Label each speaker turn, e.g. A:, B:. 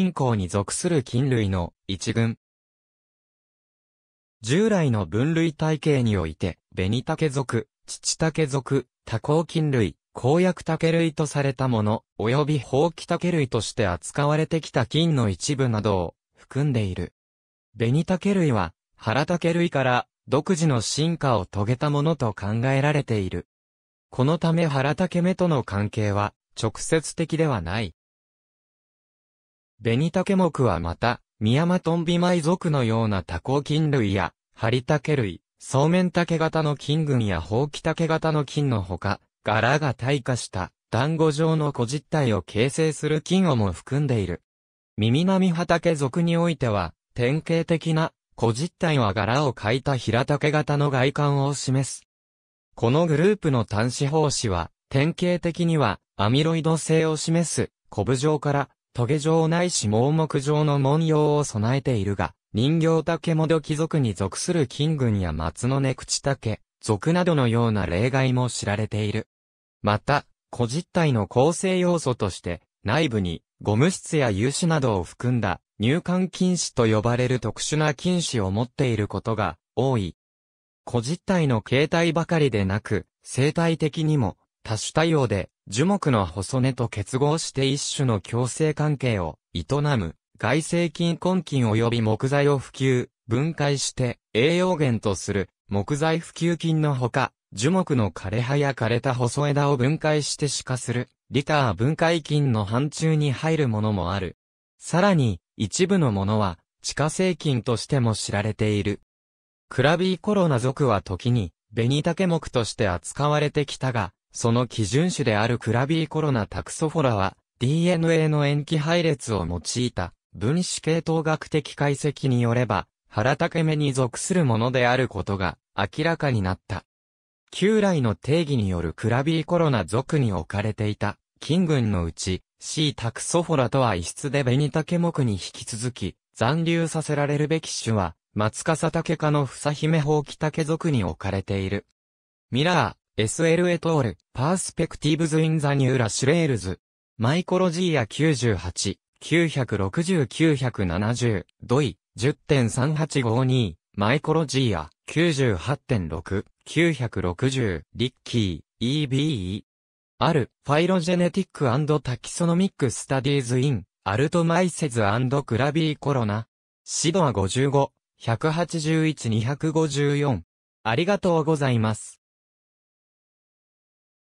A: 金鉱に属する菌類の一群。従来の分類体系において、ベニタケ属、チチタケ属、多孔菌類、公約竹類とされたもの、及び放棄竹類として扱われてきた菌の一部などを含んでいる。ベニタケ類は、原ケ類から独自の進化を遂げたものと考えられている。このため原ケ目との関係は直接的ではない。ベニタケ目はまた、ミヤマトンビマイ属のような多孔菌類や、ハリタケ類、そうめんタケ型の菌群やホウキタケ型の菌のほか、柄が退化した団子状の小実体を形成する菌をも含んでいる。耳タ畑属においては、典型的な小実体は柄を描いた平竹型の外観を示す。このグループの端子胞子は、典型的にはアミロイド性を示す、コブ状からトゲ状ないし盲目状の文様を備えているが、人形竹もど貴族に属する金群や松の根口竹、族などのような例外も知られている。また、古実体の構成要素として、内部にゴム質や油脂などを含んだ入管禁止と呼ばれる特殊な禁止を持っていることが多い。古実体の形態ばかりでなく、生態的にも多種多様で、樹木の細根と結合して一種の共生関係を営む、外生菌根菌及び木材を普及、分解して栄養源とする木材普及菌のほか、樹木の枯れ葉や枯れた細枝を分解して歯科する、リター分解菌の範疇に入るものもある。さらに、一部のものは、地下生菌としても知られている。クラビーコロナ属は時に、ベニタケ木として扱われてきたが、その基準種であるクラビーコロナタクソフォラは DNA の塩基配列を用いた分子系統学的解析によれば腹竹目に属するものであることが明らかになった。旧来の定義によるクラビーコロナ属に置かれていた金群のうち C タクソフォラとは異質でベニタケ目に引き続き残留させられるべき種は松笠竹科のフサヒホウキタ竹属に置かれている。ミラー、SL エトール、パースペクティブズ・イン・ザ・ニューラ・シュレールズ。マイコロジーヤ98、960-970、ドイ、10.3852、マイコロジーヤ98.6、960、リッキー、EBE。ある、ファイロジェネティックタキソノミック・スタディーズ・イン、アルトマイセズクラビー・コロナ。シドア55、181-254。ありがとうございます。